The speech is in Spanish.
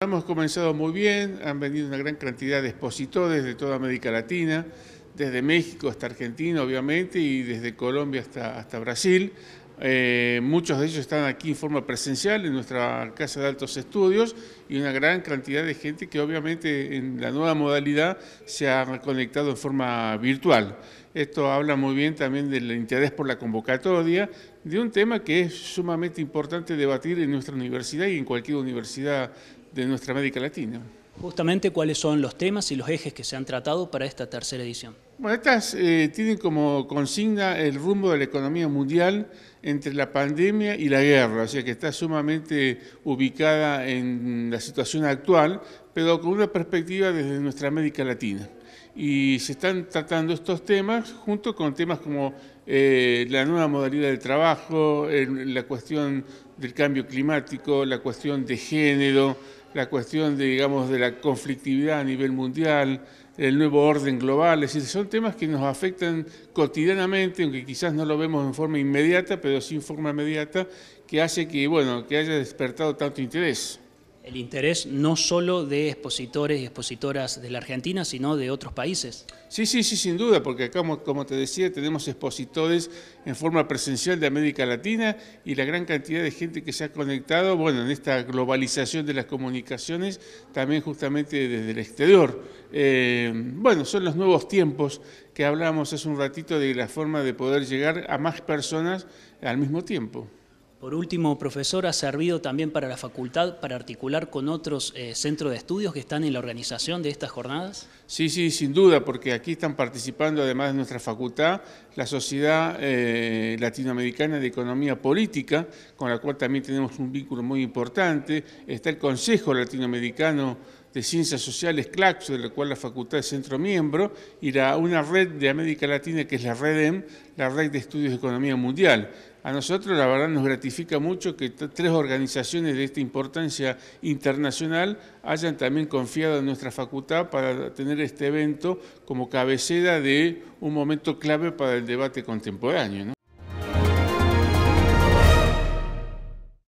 Hemos comenzado muy bien, han venido una gran cantidad de expositores de toda América Latina, desde México hasta Argentina, obviamente, y desde Colombia hasta, hasta Brasil. Eh, muchos de ellos están aquí en forma presencial en nuestra Casa de Altos Estudios y una gran cantidad de gente que obviamente en la nueva modalidad se ha conectado en forma virtual. Esto habla muy bien también del interés por la convocatoria, de un tema que es sumamente importante debatir en nuestra universidad y en cualquier universidad de nuestra América Latina. Justamente, ¿cuáles son los temas y los ejes que se han tratado para esta tercera edición? Bueno, estas eh, tienen como consigna el rumbo de la economía mundial entre la pandemia y la guerra, o sea que está sumamente ubicada en la situación actual, pero con una perspectiva desde nuestra América Latina. Y se están tratando estos temas junto con temas como eh, la nueva modalidad de trabajo, la cuestión del cambio climático, la cuestión de género, la cuestión, de, digamos, de la conflictividad a nivel mundial, el nuevo orden global, es decir, son temas que nos afectan cotidianamente, aunque quizás no lo vemos en forma inmediata, pero sí en forma inmediata, que hace que, bueno, que haya despertado tanto interés el interés no solo de expositores y expositoras de la Argentina, sino de otros países. Sí, sí, sí, sin duda, porque acá, como, te decía, tenemos expositores en forma presencial de América Latina y la gran cantidad de gente que se ha conectado, bueno, en esta globalización de las comunicaciones, también justamente desde el exterior. Eh, bueno, son los nuevos tiempos que hablamos hace un ratito de la forma de poder llegar a más personas al mismo tiempo. Por último, profesor, ha servido también para la facultad para articular con otros eh, centros de estudios que están en la organización de estas jornadas. Sí, sí, sin duda, porque aquí están participando, además de nuestra facultad, la Sociedad eh, Latinoamericana de Economía Política, con la cual también tenemos un vínculo muy importante. Está el Consejo Latinoamericano de Ciencias Sociales CLACSO, de la cual la Facultad es Centro Miembro, y una red de América Latina que es la red REDEM, la Red de Estudios de Economía Mundial. A nosotros la verdad nos gratifica mucho que tres organizaciones de esta importancia internacional hayan también confiado en nuestra facultad para tener este evento como cabecera de un momento clave para el debate contemporáneo.